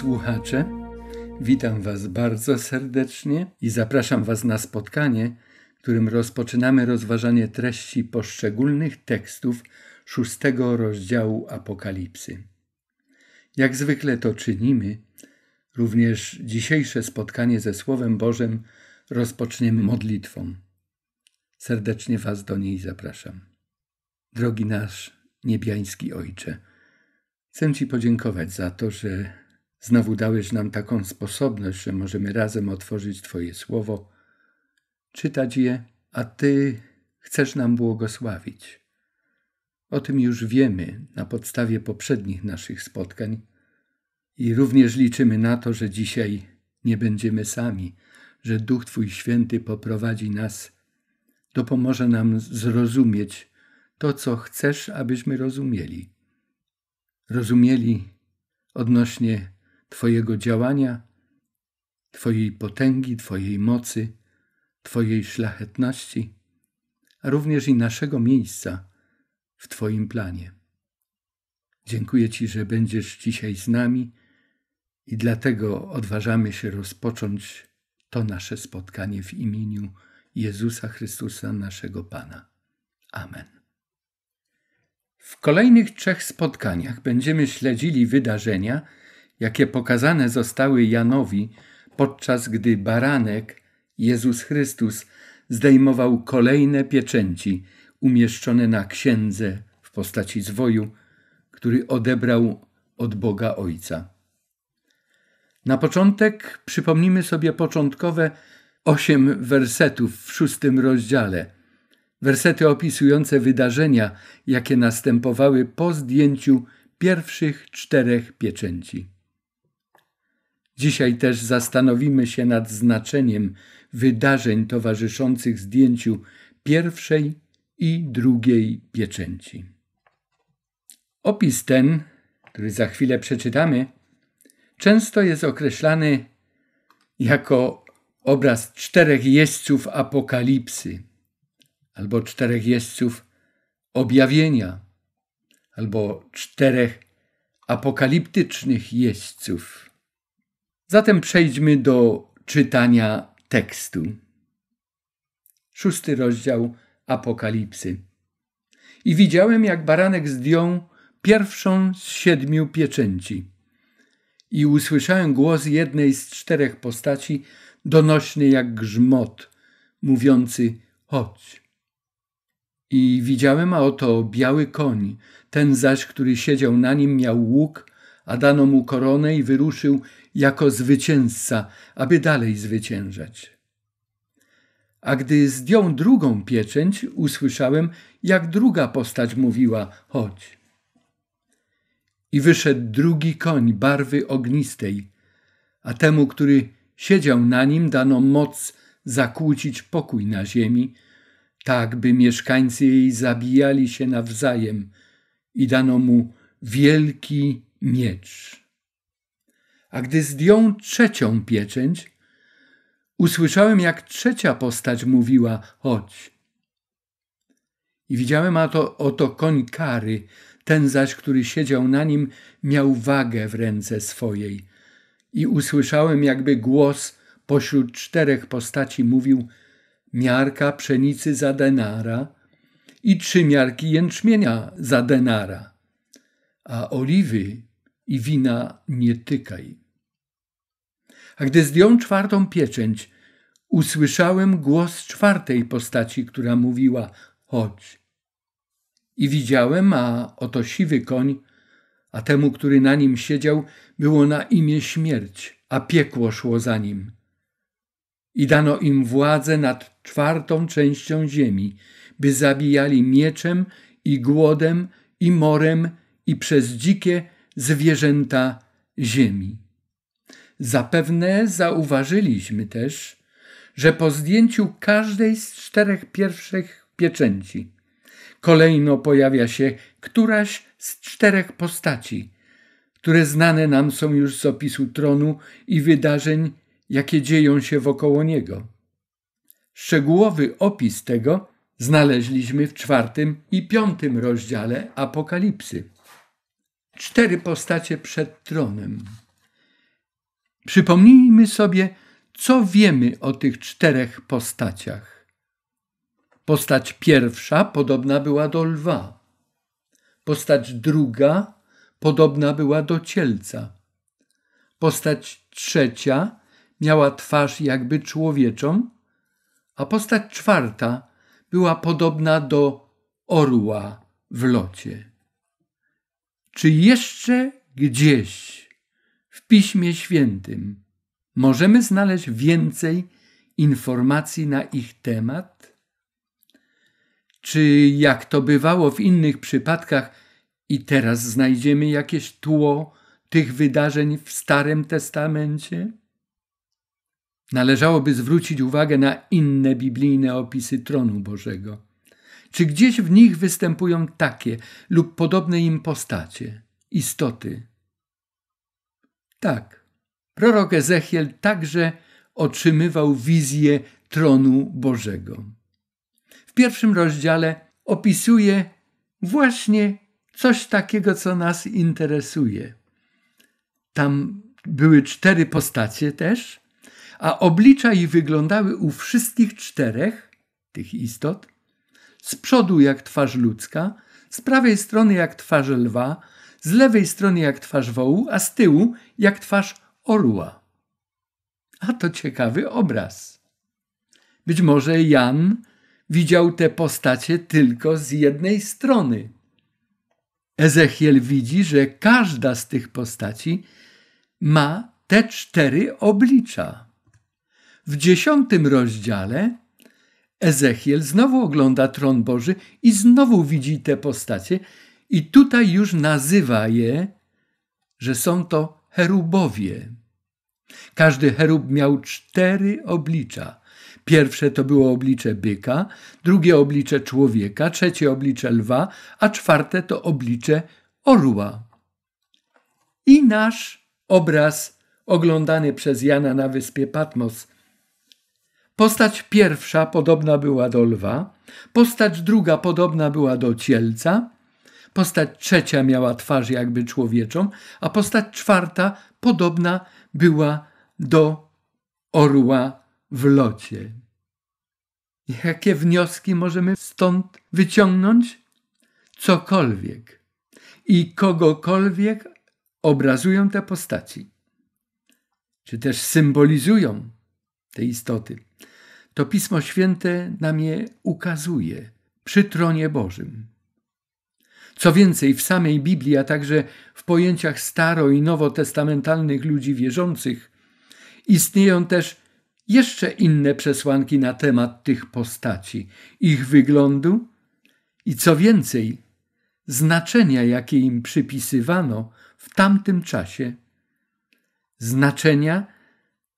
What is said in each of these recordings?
słuchacze, witam Was bardzo serdecznie i zapraszam Was na spotkanie, którym rozpoczynamy rozważanie treści poszczególnych tekstów szóstego rozdziału Apokalipsy. Jak zwykle to czynimy, również dzisiejsze spotkanie ze Słowem Bożym rozpoczniemy modlitwą. Serdecznie Was do niej zapraszam. Drogi nasz niebiański Ojcze, chcę Ci podziękować za to, że Znowu dałeś nam taką sposobność, że możemy razem otworzyć Twoje słowo, czytać je, a Ty chcesz nam błogosławić. O tym już wiemy na podstawie poprzednich naszych spotkań i również liczymy na to, że dzisiaj nie będziemy sami, że Duch Twój święty poprowadzi nas, dopomoże nam zrozumieć to, co chcesz, abyśmy rozumieli. Rozumieli odnośnie Twojego działania, Twojej potęgi, Twojej mocy, Twojej szlachetności, a również i naszego miejsca w Twoim planie. Dziękuję Ci, że będziesz dzisiaj z nami i dlatego odważamy się rozpocząć to nasze spotkanie w imieniu Jezusa Chrystusa, naszego Pana. Amen. W kolejnych trzech spotkaniach będziemy śledzili wydarzenia, jakie pokazane zostały Janowi, podczas gdy baranek, Jezus Chrystus, zdejmował kolejne pieczęci umieszczone na księdze w postaci zwoju, który odebrał od Boga Ojca. Na początek przypomnimy sobie początkowe osiem wersetów w szóstym rozdziale. Wersety opisujące wydarzenia, jakie następowały po zdjęciu pierwszych czterech pieczęci. Dzisiaj też zastanowimy się nad znaczeniem wydarzeń towarzyszących zdjęciu pierwszej i drugiej pieczęci. Opis ten, który za chwilę przeczytamy, często jest określany jako obraz czterech jeźdźców apokalipsy, albo czterech jeźdźców objawienia, albo czterech apokaliptycznych jeźdźców. Zatem przejdźmy do czytania tekstu. Szósty rozdział Apokalipsy. I widziałem, jak baranek zdjął pierwszą z siedmiu pieczęci. I usłyszałem głos jednej z czterech postaci, donośny jak grzmot, mówiący: Chodź. I widziałem, a oto biały koń, ten zaś, który siedział na nim, miał łuk a dano mu koronę i wyruszył jako zwycięzca, aby dalej zwyciężać. A gdy zdjął drugą pieczęć, usłyszałem, jak druga postać mówiła: Chodź. I wyszedł drugi koń barwy ognistej, a temu, który siedział na nim, dano moc zakłócić pokój na ziemi, tak by mieszkańcy jej zabijali się nawzajem, i dano mu wielki miecz. A gdy zdjął trzecią pieczęć, usłyszałem, jak trzecia postać mówiła: Chodź. I widziałem oto, oto koń kary, ten zaś, który siedział na nim, miał wagę w ręce swojej. I usłyszałem, jakby głos pośród czterech postaci mówił: Miarka pszenicy za denara i trzy miarki jęczmienia za denara, a oliwy i wina nie tykaj. A gdy zdjął czwartą pieczęć, usłyszałem głos czwartej postaci, która mówiła: Chodź. I widziałem, a oto siwy koń, a temu, który na nim siedział, było na imię śmierć, a piekło szło za nim. I dano im władzę nad czwartą częścią ziemi, by zabijali mieczem i głodem i morem i przez dzikie zwierzęta ziemi. Zapewne zauważyliśmy też, że po zdjęciu każdej z czterech pierwszych pieczęci kolejno pojawia się któraś z czterech postaci, które znane nam są już z opisu tronu i wydarzeń, jakie dzieją się wokoło niego. Szczegółowy opis tego znaleźliśmy w czwartym i piątym rozdziale Apokalipsy cztery postacie przed tronem. Przypomnijmy sobie, co wiemy o tych czterech postaciach. Postać pierwsza podobna była do lwa, postać druga podobna była do cielca, postać trzecia miała twarz jakby człowieczą, a postać czwarta była podobna do orła w locie. Czy jeszcze gdzieś w Piśmie Świętym możemy znaleźć więcej informacji na ich temat? Czy jak to bywało w innych przypadkach, i teraz znajdziemy jakieś tło tych wydarzeń w Starym Testamencie? Należałoby zwrócić uwagę na inne biblijne opisy tronu Bożego czy gdzieś w nich występują takie lub podobne im postacie, istoty? Tak, prorok Ezechiel także otrzymywał wizję tronu Bożego. W pierwszym rozdziale opisuje właśnie coś takiego, co nas interesuje. Tam były cztery postacie też, a oblicza i wyglądały u wszystkich czterech, tych istot, z przodu jak twarz ludzka, z prawej strony jak twarz lwa, z lewej strony jak twarz wołu, a z tyłu jak twarz orła. A to ciekawy obraz. Być może Jan widział te postacie tylko z jednej strony. Ezechiel widzi, że każda z tych postaci ma te cztery oblicza. W dziesiątym rozdziale Ezechiel znowu ogląda tron Boży i znowu widzi te postacie, i tutaj już nazywa je, że są to herubowie. Każdy herub miał cztery oblicza. Pierwsze to było oblicze byka, drugie oblicze człowieka, trzecie oblicze lwa, a czwarte to oblicze orła. I nasz obraz oglądany przez Jana na wyspie Patmos – Postać pierwsza podobna była do lwa, postać druga podobna była do cielca, postać trzecia miała twarz jakby człowieczą, a postać czwarta podobna była do orła w locie. Jakie wnioski możemy stąd wyciągnąć? Cokolwiek i kogokolwiek obrazują te postaci, czy też symbolizują te istoty to Pismo Święte nam je ukazuje przy tronie Bożym. Co więcej, w samej Biblii, a także w pojęciach staro- i nowotestamentalnych ludzi wierzących, istnieją też jeszcze inne przesłanki na temat tych postaci, ich wyglądu i co więcej, znaczenia, jakie im przypisywano w tamtym czasie. Znaczenia,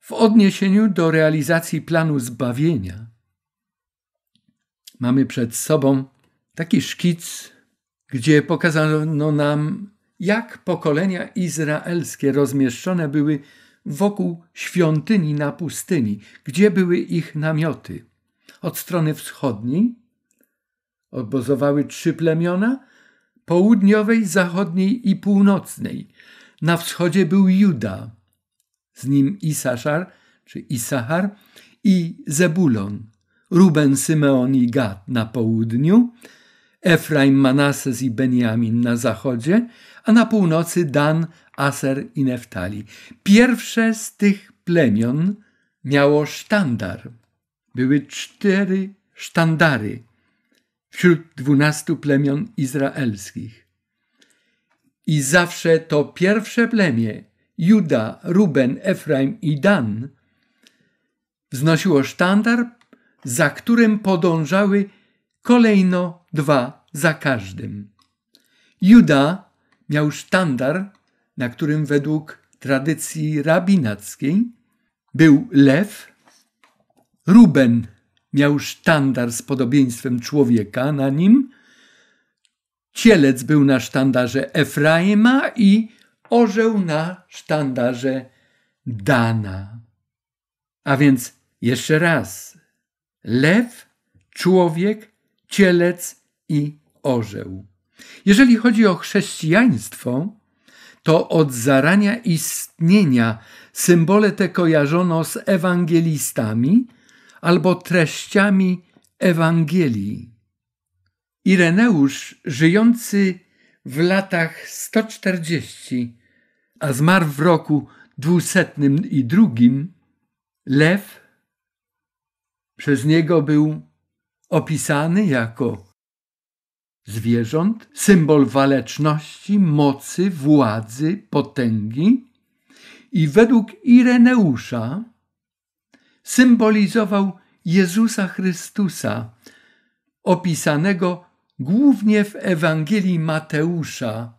w odniesieniu do realizacji planu zbawienia mamy przed sobą taki szkic, gdzie pokazano nam, jak pokolenia izraelskie rozmieszczone były wokół świątyni na pustyni, gdzie były ich namioty. Od strony wschodniej obozowały trzy plemiona, południowej, zachodniej i północnej. Na wschodzie był Juda, z nim Isaszar, czy Isachar i Zebulon, Ruben, Symeon i Gad na południu, Efraim, Manases i Beniamin na zachodzie, a na północy Dan, Aser i Neftali. Pierwsze z tych plemion miało sztandar. Były cztery sztandary wśród dwunastu plemion izraelskich. I zawsze to pierwsze plemię Juda, Ruben, Efraim i Dan, wznosiło sztandar, za którym podążały kolejno dwa za każdym. Juda miał sztandar, na którym według tradycji rabinackiej był lew. Ruben miał sztandar z podobieństwem człowieka na nim. Cielec był na sztandarze Efraima i orzeł na sztandarze Dana. A więc jeszcze raz. Lew, człowiek, cielec i orzeł. Jeżeli chodzi o chrześcijaństwo, to od zarania istnienia symbole te kojarzono z ewangelistami albo treściami Ewangelii. Ireneusz, żyjący w latach 140 a zmarł w roku drugim. lew przez niego był opisany jako zwierząt, symbol waleczności, mocy, władzy, potęgi i według Ireneusza symbolizował Jezusa Chrystusa, opisanego głównie w Ewangelii Mateusza,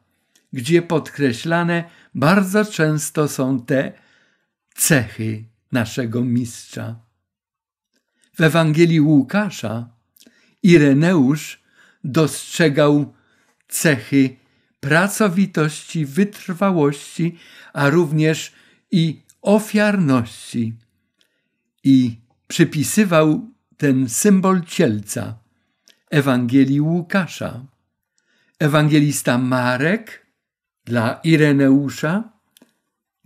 gdzie podkreślane bardzo często są te cechy naszego mistrza. W Ewangelii Łukasza Ireneusz dostrzegał cechy pracowitości, wytrwałości, a również i ofiarności. I przypisywał ten symbol cielca Ewangelii Łukasza. Ewangelista Marek dla Ireneusza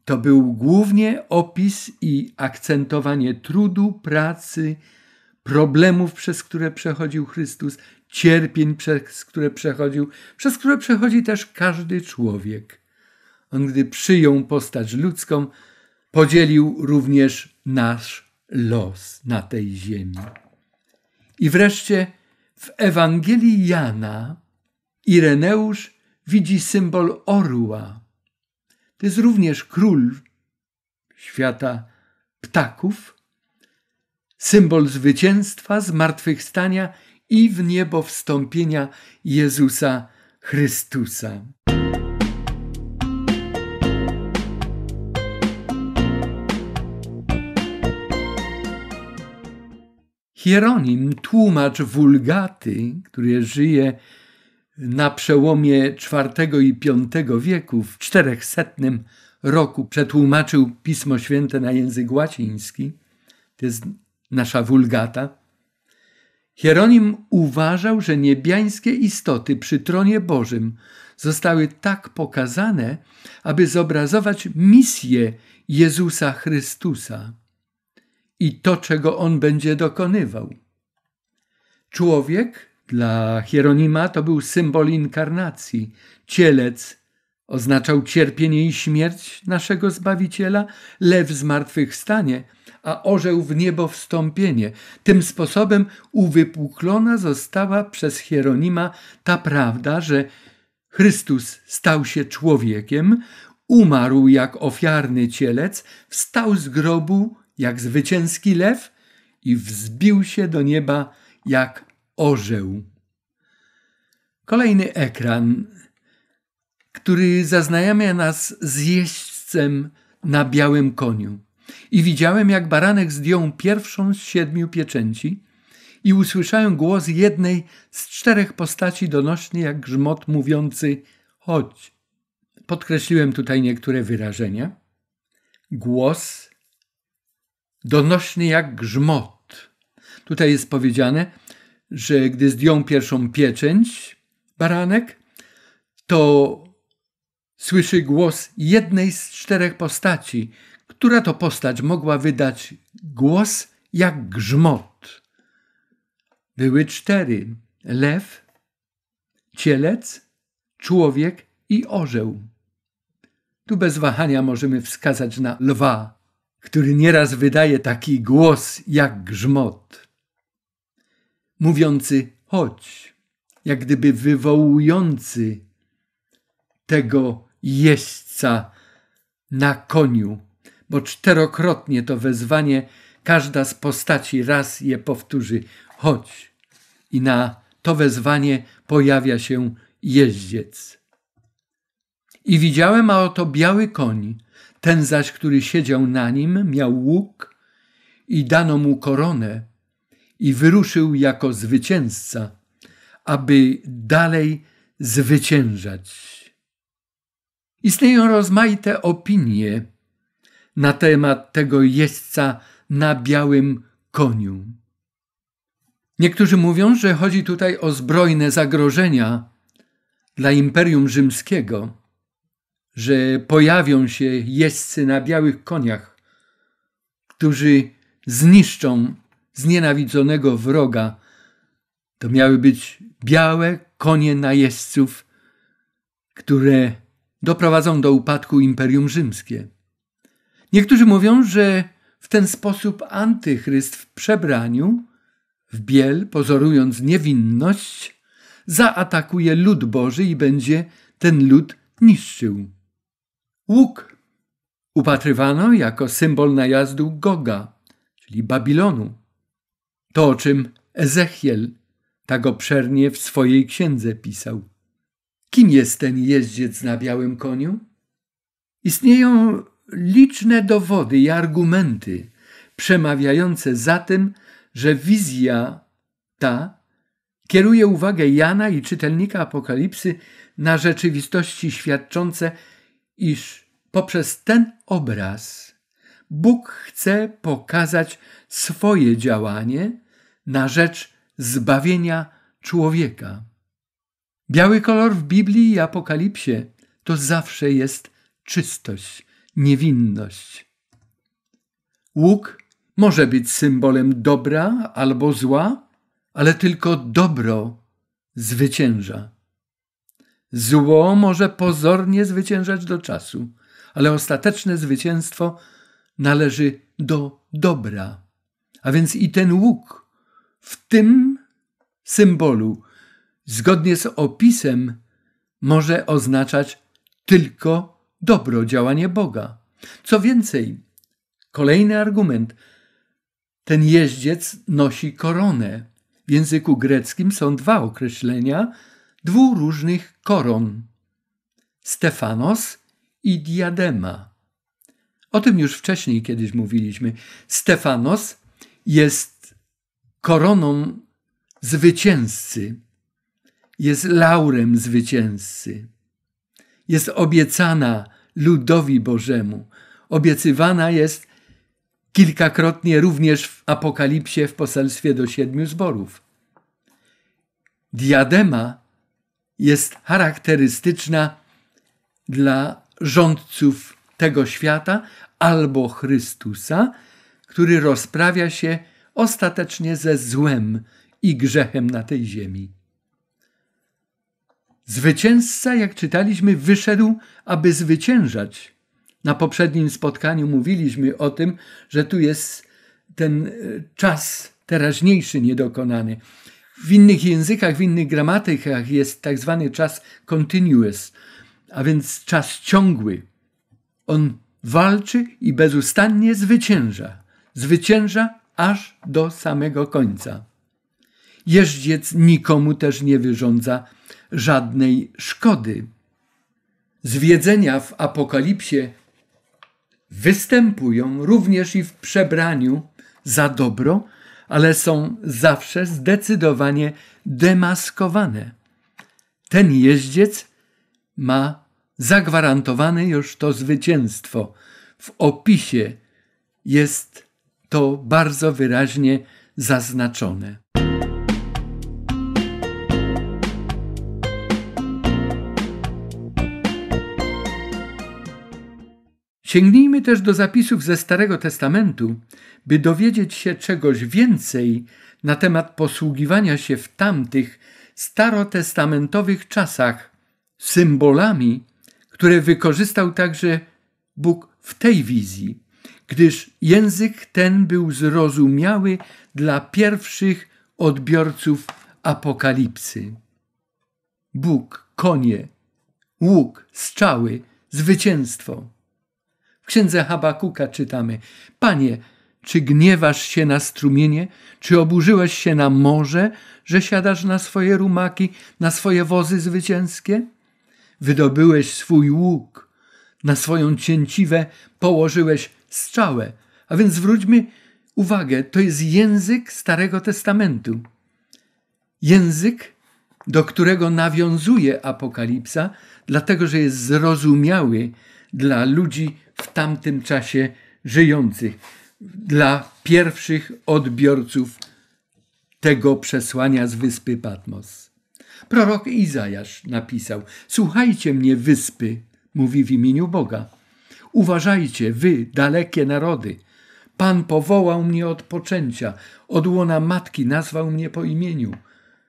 to był głównie opis i akcentowanie trudu, pracy, problemów, przez które przechodził Chrystus, cierpień, przez które przechodził, przez które przechodzi też każdy człowiek. On, gdy przyjął postać ludzką, podzielił również nasz los na tej ziemi. I wreszcie w Ewangelii Jana Ireneusz widzi symbol orła. To jest również król świata ptaków, symbol zwycięstwa, zmartwychwstania i w niebo wstąpienia Jezusa Chrystusa. Hieronim, tłumacz wulgaty, który żyje na przełomie IV i V wieku, w 400 roku, przetłumaczył Pismo Święte na język łaciński. To jest nasza wulgata. Hieronim uważał, że niebiańskie istoty przy tronie Bożym zostały tak pokazane, aby zobrazować misję Jezusa Chrystusa i to, czego on będzie dokonywał. Człowiek dla Hieronima to był symbol inkarnacji. Cielec oznaczał cierpienie i śmierć naszego Zbawiciela, lew zmartwychwstanie, a orzeł w niebo wstąpienie. Tym sposobem uwypuklona została przez Hieronima ta prawda, że Chrystus stał się człowiekiem, umarł jak ofiarny cielec, wstał z grobu jak zwycięski lew i wzbił się do nieba jak orzeł. Kolejny ekran, który zaznajamia nas z jeźdźcem na białym koniu. I widziałem, jak baranek zdjął pierwszą z siedmiu pieczęci i usłyszałem głos jednej z czterech postaci donośny jak grzmot mówiący chodź. Podkreśliłem tutaj niektóre wyrażenia. Głos donośny jak grzmot. Tutaj jest powiedziane – że gdy zdjął pierwszą pieczęć baranek, to słyszy głos jednej z czterech postaci, która to postać mogła wydać głos jak grzmot. Były cztery: lew, cielec, człowiek i orzeł. Tu bez wahania możemy wskazać na lwa, który nieraz wydaje taki głos jak grzmot mówiący chodź, jak gdyby wywołujący tego jeźdźca na koniu, bo czterokrotnie to wezwanie każda z postaci raz je powtórzy chodź i na to wezwanie pojawia się jeździec. I widziałem, a oto biały koń, ten zaś, który siedział na nim, miał łuk i dano mu koronę, i wyruszył jako zwycięzca, aby dalej zwyciężać. Istnieją rozmaite opinie na temat tego jeźdźca na białym koniu. Niektórzy mówią, że chodzi tutaj o zbrojne zagrożenia dla Imperium Rzymskiego, że pojawią się jeźdźcy na białych koniach, którzy zniszczą znienawidzonego wroga. To miały być białe konie najeźdźców, które doprowadzą do upadku Imperium Rzymskie. Niektórzy mówią, że w ten sposób antychryst w przebraniu, w biel, pozorując niewinność, zaatakuje lud Boży i będzie ten lud niszczył. Łuk upatrywano jako symbol najazdu Goga, czyli Babilonu. To, o czym Ezechiel tak obszernie w swojej księdze pisał. Kim jest ten jeździec na białym koniu? Istnieją liczne dowody i argumenty przemawiające za tym, że wizja ta kieruje uwagę Jana i czytelnika Apokalipsy na rzeczywistości świadczące, iż poprzez ten obraz Bóg chce pokazać swoje działanie na rzecz zbawienia człowieka. Biały kolor w Biblii i Apokalipsie to zawsze jest czystość, niewinność. Łuk może być symbolem dobra albo zła, ale tylko dobro zwycięża. Zło może pozornie zwyciężać do czasu, ale ostateczne zwycięstwo należy do dobra. A więc i ten łuk w tym symbolu, zgodnie z opisem, może oznaczać tylko dobro, działanie Boga. Co więcej, kolejny argument. Ten jeździec nosi koronę. W języku greckim są dwa określenia dwóch różnych koron: Stefanos i diadema. O tym już wcześniej kiedyś mówiliśmy. Stefanos jest koroną zwycięzcy, jest laurem zwycięzcy, jest obiecana ludowi Bożemu, obiecywana jest kilkakrotnie również w Apokalipsie w poselstwie do siedmiu zborów. Diadema jest charakterystyczna dla rządców tego świata albo Chrystusa, który rozprawia się ostatecznie ze złem i grzechem na tej ziemi. Zwycięzca, jak czytaliśmy, wyszedł, aby zwyciężać. Na poprzednim spotkaniu mówiliśmy o tym, że tu jest ten e, czas teraźniejszy niedokonany. W innych językach, w innych gramatykach jest tak zwany czas continuous, a więc czas ciągły. On walczy i bezustannie zwycięża. Zwycięża aż do samego końca. Jeździec nikomu też nie wyrządza żadnej szkody. Zwiedzenia w apokalipsie występują również i w przebraniu za dobro, ale są zawsze zdecydowanie demaskowane. Ten jeździec ma zagwarantowane już to zwycięstwo. W opisie jest to bardzo wyraźnie zaznaczone. Sięgnijmy też do zapisów ze Starego Testamentu, by dowiedzieć się czegoś więcej na temat posługiwania się w tamtych starotestamentowych czasach symbolami, które wykorzystał także Bóg w tej wizji gdyż język ten był zrozumiały dla pierwszych odbiorców apokalipsy. Bóg, konie, łuk, strzały, zwycięstwo. W księdze Habakuka czytamy: Panie, czy gniewasz się na strumienie, czy oburzyłeś się na morze, że siadasz na swoje rumaki, na swoje wozy zwycięskie? Wydobyłeś swój łuk, na swoją cięciwę położyłeś strzałę. A więc zwróćmy uwagę, to jest język Starego Testamentu. Język, do którego nawiązuje Apokalipsa, dlatego że jest zrozumiały dla ludzi w tamtym czasie żyjących, dla pierwszych odbiorców tego przesłania z wyspy Patmos. Prorok Izajasz napisał: Słuchajcie mnie, wyspy, mówi w imieniu Boga. Uważajcie, wy, dalekie narody. Pan powołał mnie od poczęcia, od łona matki nazwał mnie po imieniu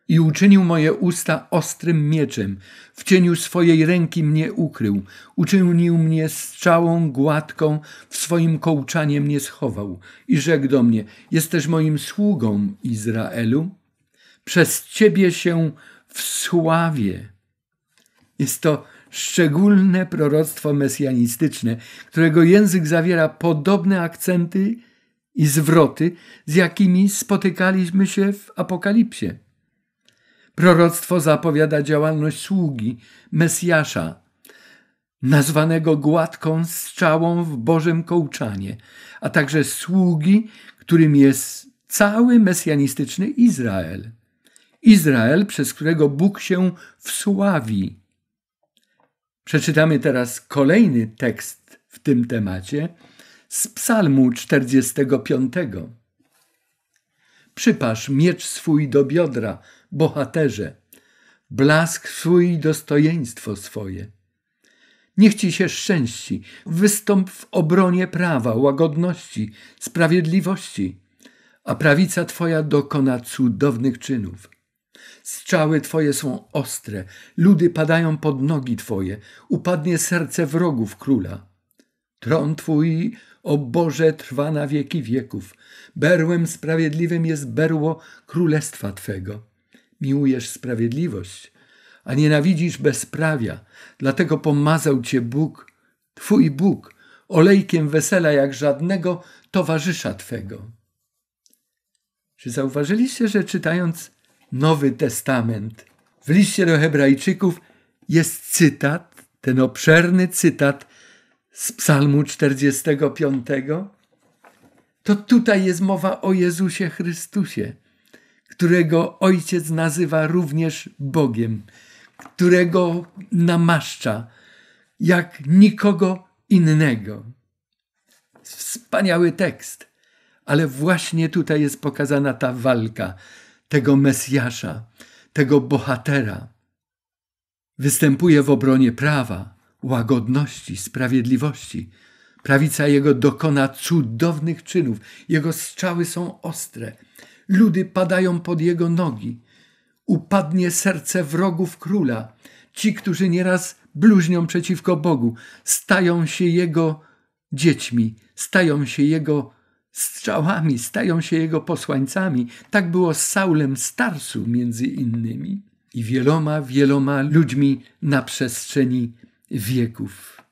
i uczynił moje usta ostrym mieczem, w cieniu swojej ręki mnie ukrył, uczynił mnie strzałą gładką, w swoim kołczanie mnie schował i rzekł do mnie, jesteś moim sługą, Izraelu, przez ciebie się wsławię. Jest to szczególne proroctwo mesjanistyczne, którego język zawiera podobne akcenty i zwroty, z jakimi spotykaliśmy się w Apokalipsie. Proroctwo zapowiada działalność sługi, Mesjasza, nazwanego gładką strzałą w Bożym kołczanie, a także sługi, którym jest cały mesjanistyczny Izrael. Izrael, przez którego Bóg się wsławi. Przeczytamy teraz kolejny tekst w tym temacie z Psalmu 45. Przypasz miecz swój do biodra, bohaterze, blask swój i dostojeństwo swoje. Niech ci się szczęści, wystąp w obronie prawa, łagodności, sprawiedliwości, a prawica twoja dokona cudownych czynów. Strzały Twoje są ostre, ludy padają pod nogi Twoje, upadnie serce wrogów króla. Tron Twój, o Boże, trwa na wieki wieków. Berłem sprawiedliwym jest berło królestwa Twego. Miłujesz sprawiedliwość, a nienawidzisz bezprawia, dlatego pomazał Cię Bóg, Twój Bóg, olejkiem wesela jak żadnego towarzysza Twego. Czy zauważyliście, że czytając Nowy Testament. W liście do Hebrajczyków jest cytat, ten obszerny cytat z Psalmu 45. To tutaj jest mowa o Jezusie Chrystusie, którego Ojciec nazywa również Bogiem, którego namaszcza jak nikogo innego. Wspaniały tekst, ale właśnie tutaj jest pokazana ta walka tego Mesjasza, tego bohatera. Występuje w obronie prawa, łagodności, sprawiedliwości. Prawica jego dokona cudownych czynów, jego strzały są ostre. Ludy padają pod jego nogi. Upadnie serce wrogów króla. Ci, którzy nieraz bluźnią przeciwko Bogu, stają się jego dziećmi, stają się jego strzałami stają się jego posłańcami. Tak było z Saulem Starsu między innymi i wieloma, wieloma ludźmi na przestrzeni wieków.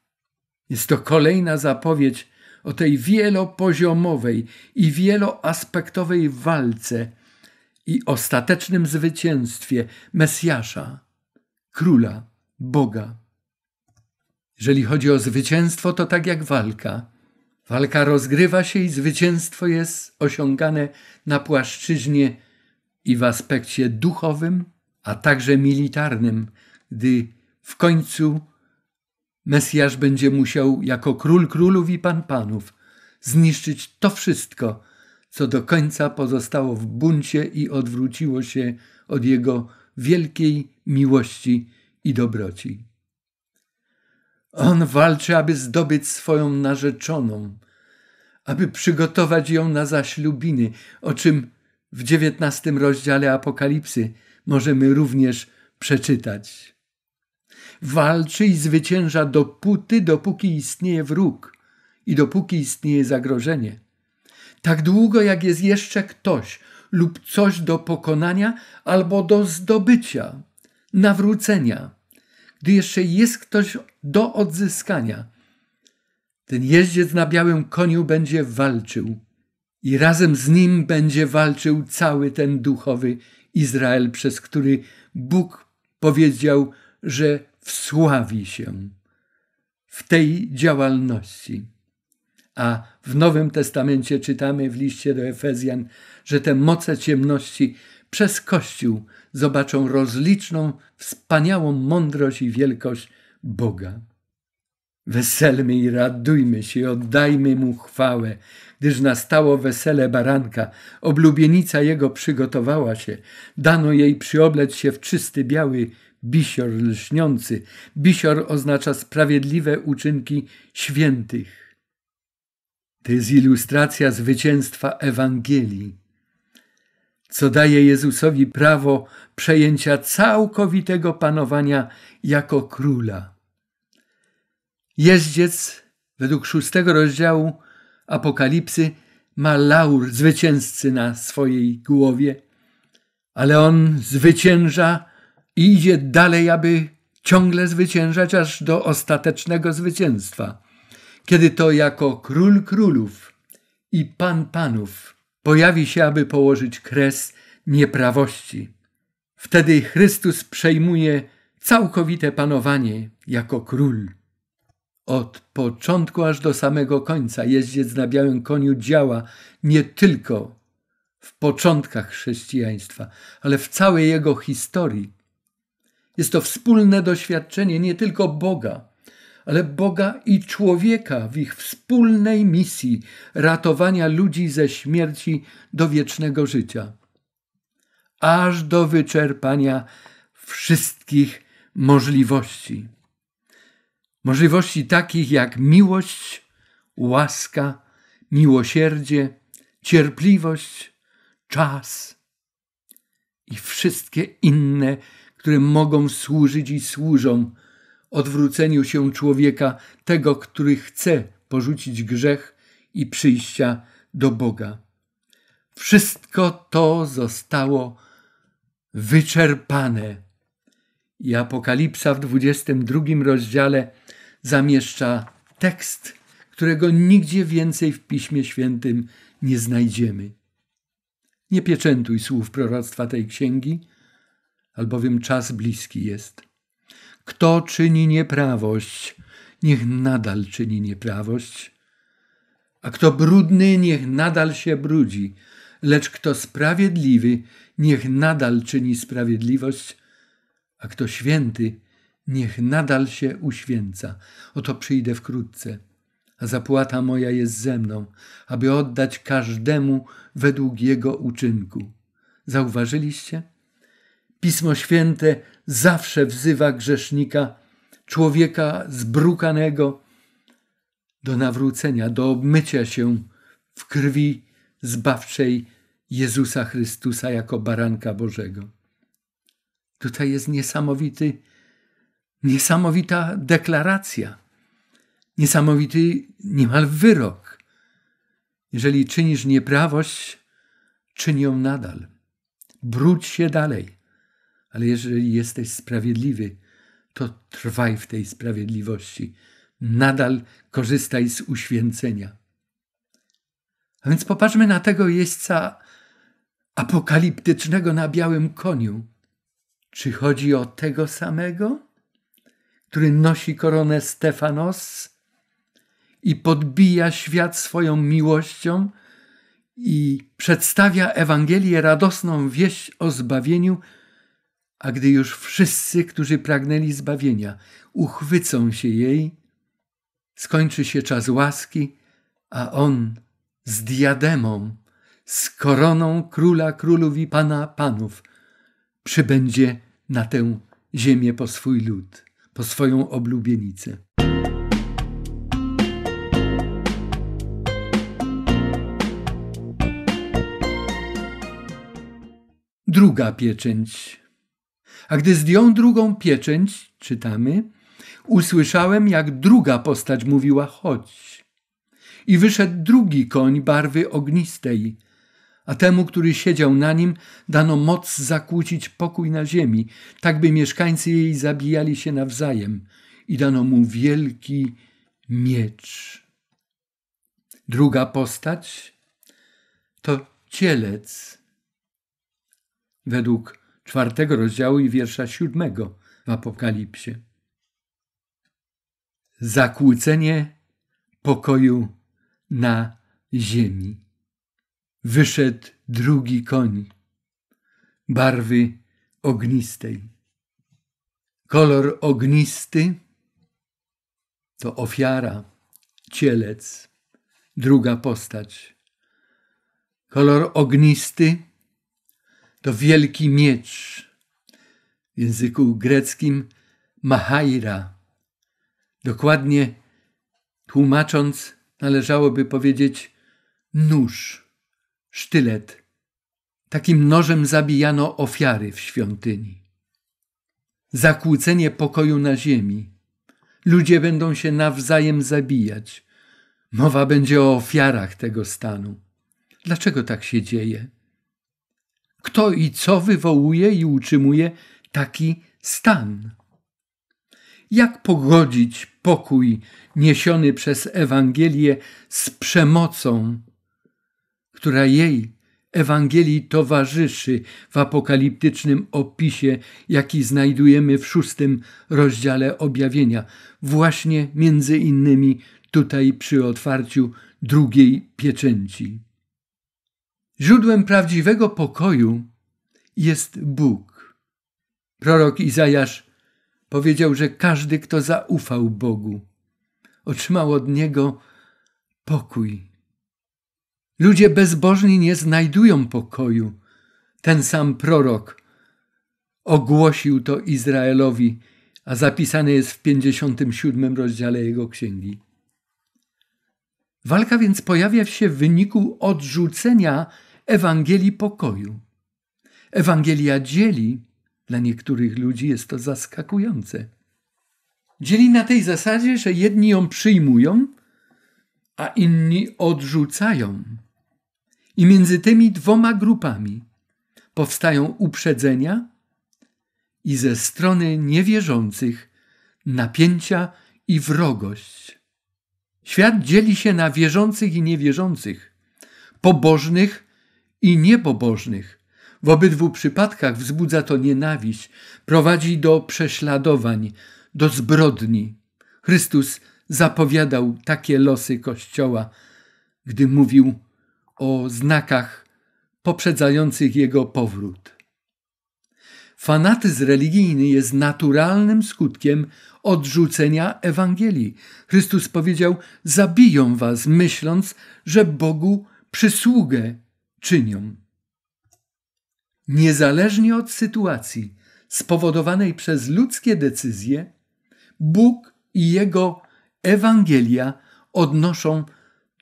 Jest to kolejna zapowiedź o tej wielopoziomowej i wieloaspektowej walce i ostatecznym zwycięstwie Mesjasza, Króla, Boga. Jeżeli chodzi o zwycięstwo, to tak jak walka – Walka rozgrywa się i zwycięstwo jest osiągane na płaszczyźnie i w aspekcie duchowym, a także militarnym, gdy w końcu Mesjasz będzie musiał jako król królów i pan panów zniszczyć to wszystko, co do końca pozostało w buncie i odwróciło się od jego wielkiej miłości i dobroci. On walczy, aby zdobyć swoją narzeczoną, aby przygotować ją na zaślubiny, o czym w dziewiętnastym rozdziale Apokalipsy możemy również przeczytać. Walczy i zwycięża dopóty, dopóki istnieje wróg i dopóki istnieje zagrożenie. Tak długo, jak jest jeszcze ktoś lub coś do pokonania albo do zdobycia, nawrócenia gdy jeszcze jest ktoś do odzyskania. Ten jeździec na białym koniu będzie walczył i razem z nim będzie walczył cały ten duchowy Izrael, przez który Bóg powiedział, że wsławi się w tej działalności. A w Nowym Testamencie czytamy w liście do Efezjan, że te moce ciemności przez Kościół zobaczą rozliczną, wspaniałą mądrość i wielkość Boga. Weselmy i radujmy się, oddajmy Mu chwałę, gdyż nastało wesele baranka, oblubienica Jego przygotowała się, dano jej przyobleć się w czysty biały bisior lśniący. Bisior oznacza sprawiedliwe uczynki świętych. To jest ilustracja zwycięstwa Ewangelii co daje Jezusowi prawo przejęcia całkowitego panowania jako króla. Jeździec, według szóstego rozdziału Apokalipsy, ma laur zwycięzcy na swojej głowie, ale on zwycięża i idzie dalej, aby ciągle zwyciężać aż do ostatecznego zwycięstwa, kiedy to jako król królów i pan panów pojawi się, aby położyć kres nieprawości. Wtedy Chrystus przejmuje całkowite panowanie jako król. Od początku aż do samego końca jeździec na białym koniu działa nie tylko w początkach chrześcijaństwa, ale w całej jego historii. Jest to wspólne doświadczenie nie tylko Boga, ale Boga i człowieka w ich wspólnej misji ratowania ludzi ze śmierci do wiecznego życia, aż do wyczerpania wszystkich możliwości. Możliwości takich jak miłość, łaska, miłosierdzie, cierpliwość, czas i wszystkie inne, które mogą służyć i służą odwróceniu się człowieka, tego, który chce porzucić grzech i przyjścia do Boga. Wszystko to zostało wyczerpane. I Apokalipsa w 22 rozdziale zamieszcza tekst, którego nigdzie więcej w Piśmie Świętym nie znajdziemy. Nie pieczętuj słów proroctwa tej księgi, albowiem czas bliski jest. Kto czyni nieprawość, niech nadal czyni nieprawość, a kto brudny, niech nadal się brudzi, lecz kto sprawiedliwy, niech nadal czyni sprawiedliwość, a kto święty, niech nadal się uświęca. Oto przyjdę wkrótce, a zapłata moja jest ze mną, aby oddać każdemu według jego uczynku. Zauważyliście? Pismo Święte zawsze wzywa grzesznika, człowieka zbrukanego, do nawrócenia, do obmycia się w krwi zbawczej Jezusa Chrystusa jako baranka Bożego. Tutaj jest niesamowity, niesamowita deklaracja, niesamowity niemal wyrok. Jeżeli czynisz nieprawość, czyń ją nadal. Brudź się dalej ale jeżeli jesteś sprawiedliwy, to trwaj w tej sprawiedliwości. Nadal korzystaj z uświęcenia. A więc popatrzmy na tego jeźdźca apokaliptycznego na białym koniu. Czy chodzi o tego samego, który nosi koronę Stefanos i podbija świat swoją miłością i przedstawia Ewangelię radosną wieść o zbawieniu a gdy już wszyscy, którzy pragnęli zbawienia, uchwycą się jej, skończy się czas łaski, a on z diademą, z koroną króla królów i pana panów przybędzie na tę ziemię po swój lud, po swoją oblubienicę. Druga pieczęć a gdy zdjął drugą pieczęć, czytamy, usłyszałem, jak druga postać mówiła: chodź. I wyszedł drugi koń barwy ognistej, a temu, który siedział na nim, dano moc zakłócić pokój na ziemi, tak by mieszkańcy jej zabijali się nawzajem, i dano mu wielki miecz. Druga postać to cielec. Według czwartego rozdziału i wiersza siódmego w Apokalipsie. Zakłócenie pokoju na ziemi. Wyszedł drugi koń, barwy ognistej. Kolor ognisty to ofiara, cielec, druga postać. Kolor ognisty to wielki miecz. W języku greckim mahaira. Dokładnie tłumacząc, należałoby powiedzieć nóż, sztylet. Takim nożem zabijano ofiary w świątyni. Zakłócenie pokoju na ziemi. Ludzie będą się nawzajem zabijać. Mowa będzie o ofiarach tego stanu. Dlaczego tak się dzieje? kto i co wywołuje i utrzymuje taki stan. Jak pogodzić pokój niesiony przez Ewangelię z przemocą, która jej Ewangelii towarzyszy w apokaliptycznym opisie, jaki znajdujemy w szóstym rozdziale objawienia, właśnie między innymi tutaj przy otwarciu drugiej pieczęci. Źródłem prawdziwego pokoju jest Bóg. Prorok Izajasz powiedział, że każdy, kto zaufał Bogu, otrzymał od Niego pokój. Ludzie bezbożni nie znajdują pokoju. Ten sam prorok ogłosił to Izraelowi, a zapisane jest w 57 rozdziale jego księgi. Walka więc pojawia się w wyniku odrzucenia Ewangelii pokoju. Ewangelia dzieli, dla niektórych ludzi jest to zaskakujące. Dzieli na tej zasadzie, że jedni ją przyjmują, a inni odrzucają. I między tymi dwoma grupami powstają uprzedzenia i ze strony niewierzących napięcia i wrogość. Świat dzieli się na wierzących i niewierzących, pobożnych i niepobożnych. W obydwu przypadkach wzbudza to nienawiść, prowadzi do prześladowań, do zbrodni. Chrystus zapowiadał takie losy Kościoła, gdy mówił o znakach poprzedzających jego powrót. Fanatyzm religijny jest naturalnym skutkiem odrzucenia Ewangelii. Chrystus powiedział: Zabiją was, myśląc, że Bogu przysługę czynią. Niezależnie od sytuacji spowodowanej przez ludzkie decyzje, Bóg i Jego Ewangelia odnoszą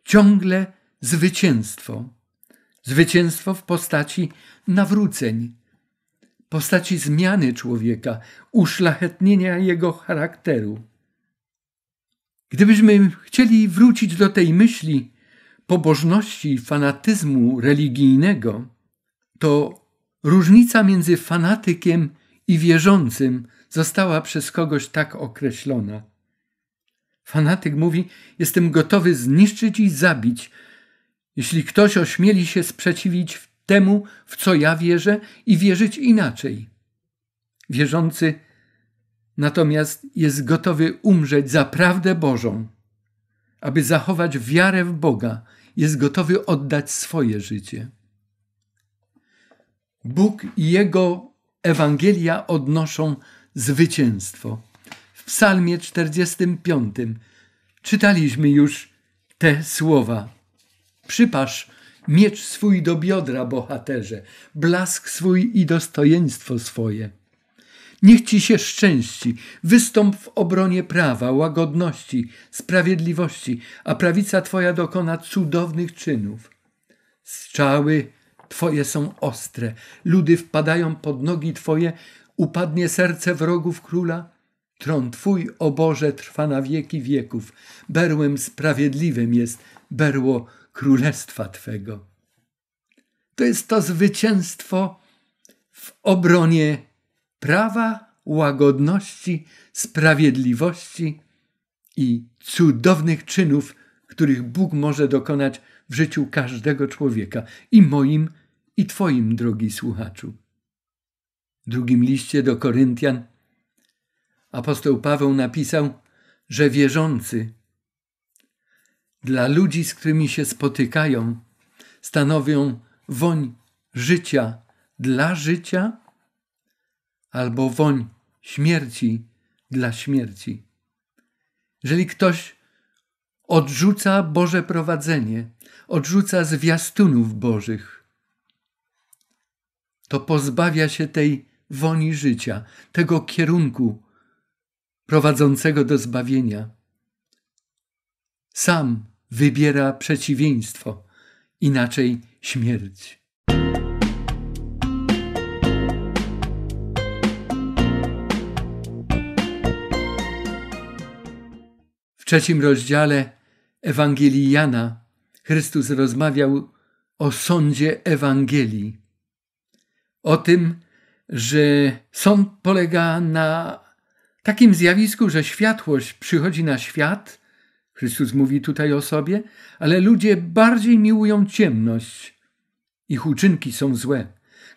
ciągle zwycięstwo. Zwycięstwo w postaci nawróceń, postaci zmiany człowieka, uszlachetnienia jego charakteru. Gdybyśmy chcieli wrócić do tej myśli, pobożności i fanatyzmu religijnego, to różnica między fanatykiem i wierzącym została przez kogoś tak określona. Fanatyk mówi: Jestem gotowy zniszczyć i zabić, jeśli ktoś ośmieli się sprzeciwić temu, w co ja wierzę, i wierzyć inaczej. Wierzący natomiast jest gotowy umrzeć za prawdę Bożą aby zachować wiarę w Boga, jest gotowy oddać swoje życie. Bóg i Jego Ewangelia odnoszą zwycięstwo. W Psalmie 45 czytaliśmy już te słowa. Przypasz miecz swój do biodra, bohaterze, blask swój i dostojeństwo swoje. Niech ci się szczęści, wystąp w obronie prawa, łagodności, sprawiedliwości, a prawica twoja dokona cudownych czynów. Strzały twoje są ostre, ludy wpadają pod nogi twoje, upadnie serce wrogów króla. Tron twój, o Boże, trwa na wieki wieków. Berłem sprawiedliwym jest berło królestwa twego. To jest to zwycięstwo w obronie prawa, łagodności, sprawiedliwości i cudownych czynów, których Bóg może dokonać w życiu każdego człowieka i moim, i Twoim, drogi słuchaczu. W drugim liście do Koryntian apostoł Paweł napisał, że wierzący dla ludzi, z którymi się spotykają, stanowią woń życia dla życia albo woń śmierci dla śmierci. Jeżeli ktoś odrzuca Boże prowadzenie, odrzuca zwiastunów Bożych, to pozbawia się tej woni życia, tego kierunku prowadzącego do zbawienia. Sam wybiera przeciwieństwo, inaczej śmierć. trzecim rozdziale Ewangelii Jana Chrystus rozmawiał o sądzie Ewangelii, o tym, że sąd polega na takim zjawisku, że światłość przychodzi na świat, Chrystus mówi tutaj o sobie, ale ludzie bardziej miłują ciemność. Ich uczynki są złe.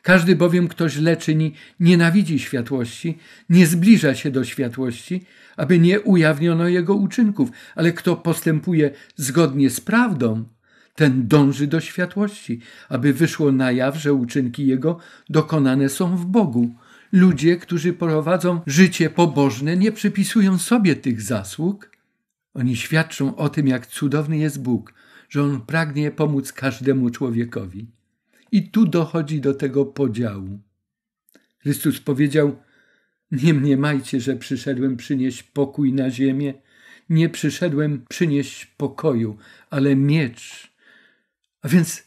Każdy bowiem, kto źle czyni, nienawidzi światłości, nie zbliża się do światłości, aby nie ujawniono jego uczynków, ale kto postępuje zgodnie z prawdą, ten dąży do światłości, aby wyszło na jaw, że uczynki jego dokonane są w Bogu. Ludzie, którzy prowadzą życie pobożne, nie przypisują sobie tych zasług. Oni świadczą o tym, jak cudowny jest Bóg, że On pragnie pomóc każdemu człowiekowi. I tu dochodzi do tego podziału. Chrystus powiedział: Nie mniemajcie, że przyszedłem przynieść pokój na ziemię. Nie przyszedłem przynieść pokoju, ale miecz. A więc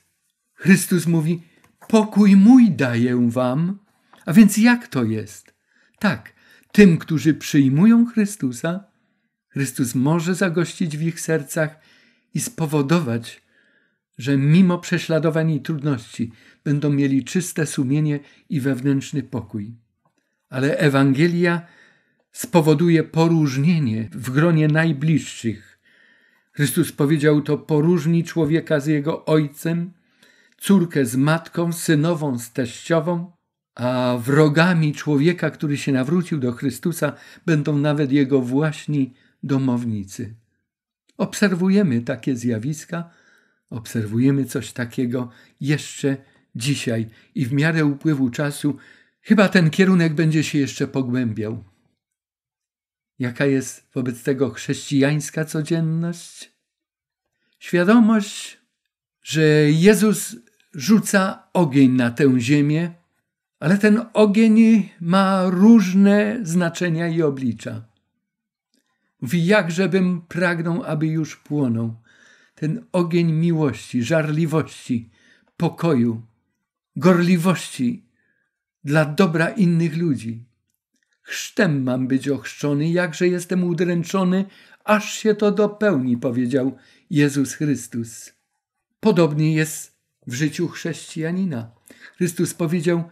Chrystus mówi: Pokój mój daję wam. A więc jak to jest? Tak, tym, którzy przyjmują Chrystusa, Chrystus może zagościć w ich sercach i spowodować, że mimo prześladowań i trudności będą mieli czyste sumienie i wewnętrzny pokój. Ale Ewangelia spowoduje poróżnienie w gronie najbliższych. Chrystus powiedział to: poróżni człowieka z jego ojcem, córkę z matką, synową z teściową, a wrogami człowieka, który się nawrócił do Chrystusa, będą nawet jego właśnie domownicy. Obserwujemy takie zjawiska Obserwujemy coś takiego jeszcze dzisiaj i w miarę upływu czasu chyba ten kierunek będzie się jeszcze pogłębiał. Jaka jest wobec tego chrześcijańska codzienność? Świadomość, że Jezus rzuca ogień na tę ziemię, ale ten ogień ma różne znaczenia i oblicza. Mówi, jakżebym pragnął, aby już płonął – ten ogień miłości, żarliwości, pokoju, gorliwości dla dobra innych ludzi. Chrztem mam być ochrzczony, jakże jestem udręczony, aż się to dopełni, powiedział Jezus Chrystus. Podobnie jest w życiu chrześcijanina. Chrystus powiedział: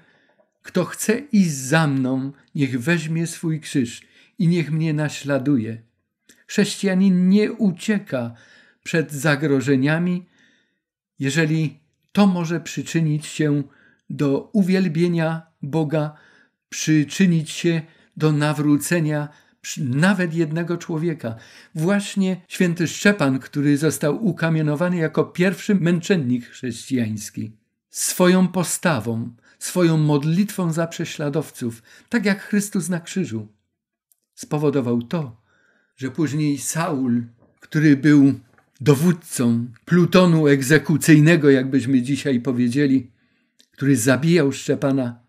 Kto chce iść za mną, niech weźmie swój krzyż i niech mnie naśladuje. Chrześcijanin nie ucieka przed zagrożeniami, jeżeli to może przyczynić się do uwielbienia Boga, przyczynić się do nawrócenia nawet jednego człowieka. Właśnie święty Szczepan, który został ukamienowany jako pierwszy męczennik chrześcijański, swoją postawą, swoją modlitwą za prześladowców, tak jak Chrystus na krzyżu, spowodował to, że później Saul, który był dowódcą plutonu egzekucyjnego, jakbyśmy dzisiaj powiedzieli, który zabijał Szczepana,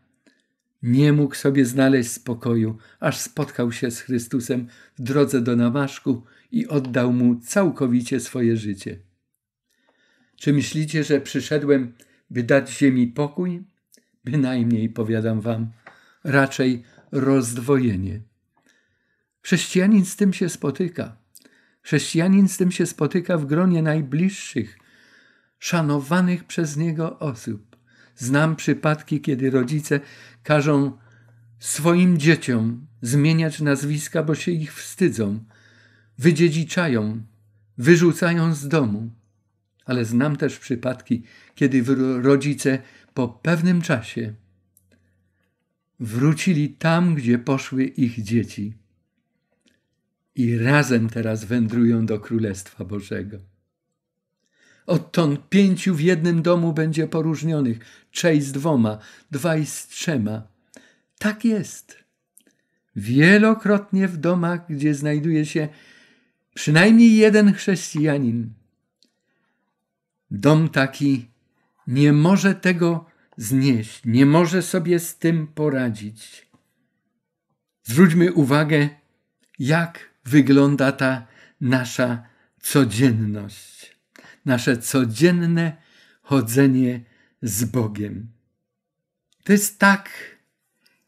nie mógł sobie znaleźć spokoju, aż spotkał się z Chrystusem w drodze do Namaszku i oddał mu całkowicie swoje życie. Czy myślicie, że przyszedłem, by dać ziemi pokój? Bynajmniej, powiadam wam, raczej rozdwojenie. Chrześcijanin z tym się spotyka. Chrześcijanin z tym się spotyka w gronie najbliższych, szanowanych przez niego osób. Znam przypadki, kiedy rodzice każą swoim dzieciom zmieniać nazwiska, bo się ich wstydzą, wydziedziczają, wyrzucają z domu. Ale znam też przypadki, kiedy rodzice po pewnym czasie wrócili tam, gdzie poszły ich dzieci i razem teraz wędrują do Królestwa Bożego. Odtąd pięciu w jednym domu będzie poróżnionych, trzej z dwoma, dwaj z trzema. Tak jest. Wielokrotnie w domach, gdzie znajduje się przynajmniej jeden chrześcijanin, dom taki nie może tego znieść, nie może sobie z tym poradzić. Zwróćmy uwagę, jak wygląda ta nasza codzienność, nasze codzienne chodzenie z Bogiem. To jest tak,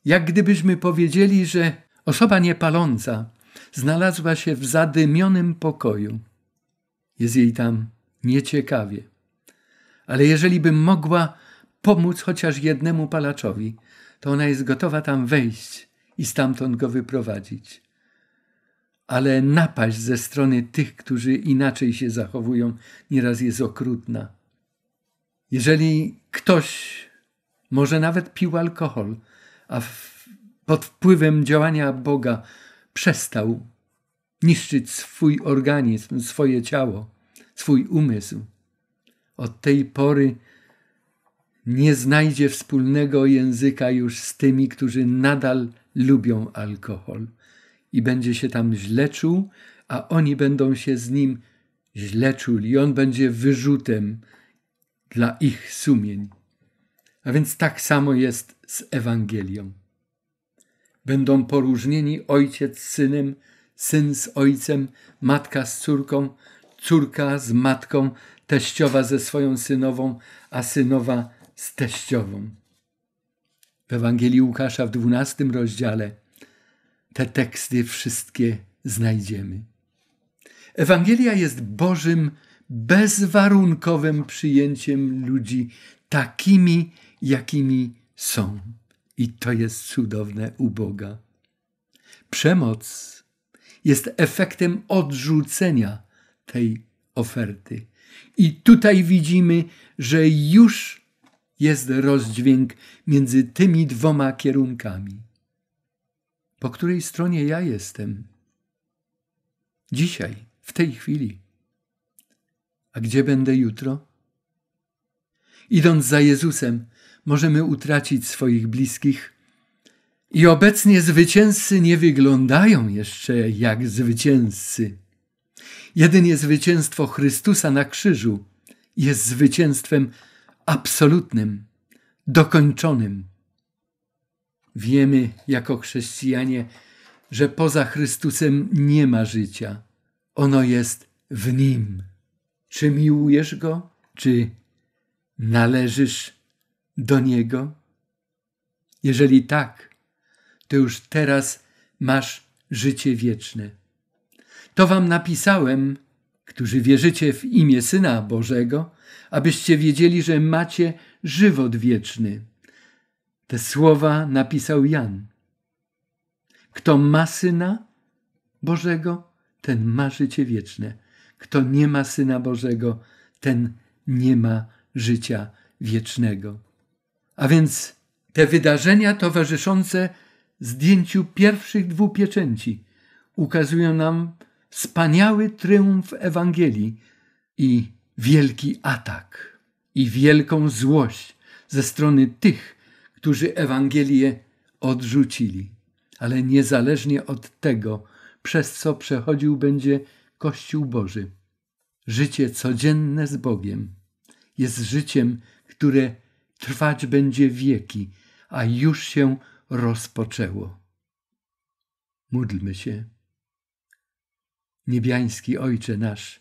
jak gdybyśmy powiedzieli, że osoba niepaląca znalazła się w zadymionym pokoju. Jest jej tam nieciekawie. Ale jeżeli by mogła pomóc chociaż jednemu palaczowi, to ona jest gotowa tam wejść i stamtąd go wyprowadzić ale napaść ze strony tych, którzy inaczej się zachowują, nieraz jest okrutna. Jeżeli ktoś, może nawet pił alkohol, a w, pod wpływem działania Boga przestał niszczyć swój organizm, swoje ciało, swój umysł, od tej pory nie znajdzie wspólnego języka już z tymi, którzy nadal lubią alkohol i będzie się tam źle czuł, a oni będą się z nim źle czuli. On będzie wyrzutem dla ich sumień. A więc tak samo jest z Ewangelią. Będą poróżnieni ojciec z synem, syn z ojcem, matka z córką, córka z matką, teściowa ze swoją synową, a synowa z teściową. W Ewangelii Łukasza w 12 rozdziale te teksty wszystkie znajdziemy. Ewangelia jest Bożym, bezwarunkowym przyjęciem ludzi takimi, jakimi są. I to jest cudowne u Boga. Przemoc jest efektem odrzucenia tej oferty. I tutaj widzimy, że już jest rozdźwięk między tymi dwoma kierunkami po której stronie ja jestem. Dzisiaj, w tej chwili. A gdzie będę jutro? Idąc za Jezusem, możemy utracić swoich bliskich. I obecnie zwycięzcy nie wyglądają jeszcze jak zwycięzcy. Jedynie zwycięstwo Chrystusa na krzyżu jest zwycięstwem absolutnym, dokończonym. Wiemy jako chrześcijanie, że poza Chrystusem nie ma życia. Ono jest w Nim. Czy miłujesz Go? Czy należysz do Niego? Jeżeli tak, to już teraz masz życie wieczne. To wam napisałem, którzy wierzycie w imię Syna Bożego, abyście wiedzieli, że macie żywot wieczny. Te słowa napisał Jan. Kto ma syna Bożego, ten ma życie wieczne. Kto nie ma syna Bożego, ten nie ma życia wiecznego. A więc te wydarzenia towarzyszące zdjęciu pierwszych dwóch pieczęci ukazują nam wspaniały triumf Ewangelii i wielki atak i wielką złość ze strony tych, którzy Ewangelię odrzucili. Ale niezależnie od tego, przez co przechodził będzie Kościół Boży. Życie codzienne z Bogiem jest życiem, które trwać będzie wieki, a już się rozpoczęło. Módlmy się. Niebiański Ojcze nasz,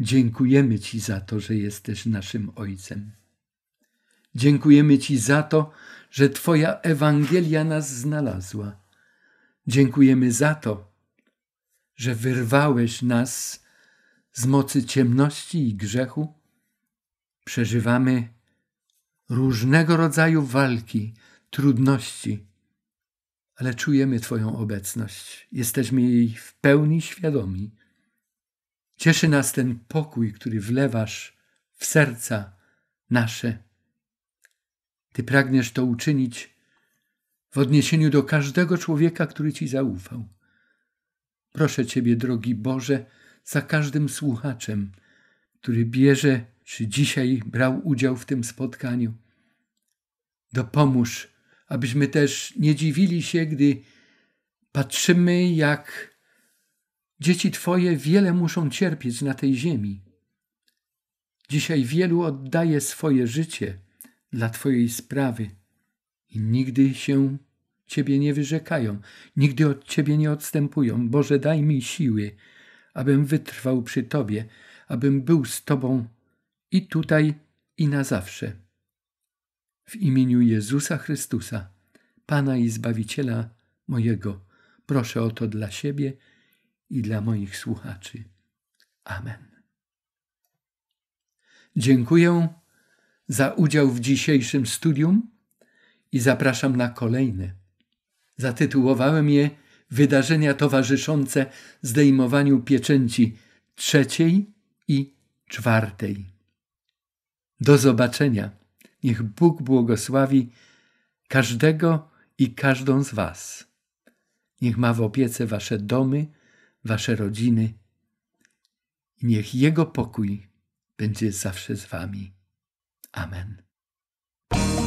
dziękujemy Ci za to, że jesteś naszym Ojcem. Dziękujemy Ci za to, że Twoja Ewangelia nas znalazła. Dziękujemy za to, że wyrwałeś nas z mocy ciemności i grzechu. Przeżywamy różnego rodzaju walki, trudności, ale czujemy Twoją obecność. Jesteśmy jej w pełni świadomi. Cieszy nas ten pokój, który wlewasz w serca nasze ty pragniesz to uczynić w odniesieniu do każdego człowieka, który Ci zaufał. Proszę Ciebie, drogi Boże, za każdym słuchaczem, który bierze czy dzisiaj brał udział w tym spotkaniu. Dopomóż, abyśmy też nie dziwili się, gdy patrzymy, jak dzieci Twoje wiele muszą cierpieć na tej ziemi. Dzisiaj wielu oddaje swoje życie dla Twojej sprawy i nigdy się Ciebie nie wyrzekają, nigdy od Ciebie nie odstępują. Boże, daj mi siły, abym wytrwał przy Tobie, abym był z Tobą i tutaj, i na zawsze. W imieniu Jezusa Chrystusa, Pana i Zbawiciela mojego, proszę o to dla siebie i dla moich słuchaczy. Amen. Dziękuję za udział w dzisiejszym studium i zapraszam na kolejne. Zatytułowałem je Wydarzenia towarzyszące zdejmowaniu pieczęci trzeciej i czwartej. Do zobaczenia. Niech Bóg błogosławi każdego i każdą z Was. Niech ma w opiece Wasze domy, Wasze rodziny. Niech Jego pokój będzie zawsze z Wami. Amen.